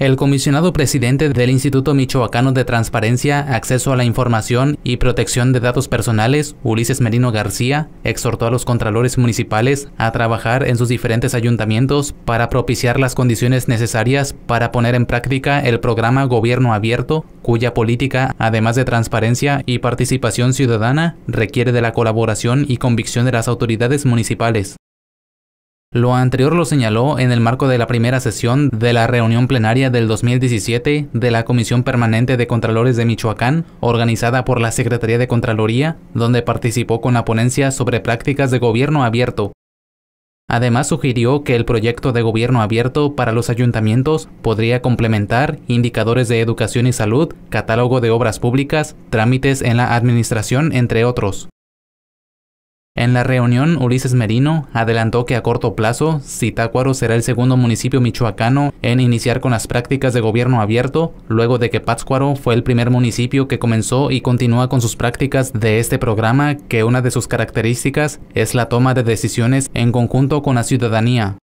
El comisionado presidente del Instituto Michoacano de Transparencia, Acceso a la Información y Protección de Datos Personales, Ulises Merino García, exhortó a los contralores municipales a trabajar en sus diferentes ayuntamientos para propiciar las condiciones necesarias para poner en práctica el programa Gobierno Abierto, cuya política, además de transparencia y participación ciudadana, requiere de la colaboración y convicción de las autoridades municipales. Lo anterior lo señaló en el marco de la primera sesión de la reunión plenaria del 2017 de la Comisión Permanente de Contralores de Michoacán, organizada por la Secretaría de Contraloría, donde participó con la ponencia sobre prácticas de gobierno abierto. Además sugirió que el proyecto de gobierno abierto para los ayuntamientos podría complementar indicadores de educación y salud, catálogo de obras públicas, trámites en la administración, entre otros. En la reunión, Ulises Merino adelantó que a corto plazo, Zitácuaro será el segundo municipio michoacano en iniciar con las prácticas de gobierno abierto, luego de que Pátzcuaro fue el primer municipio que comenzó y continúa con sus prácticas de este programa, que una de sus características es la toma de decisiones en conjunto con la ciudadanía.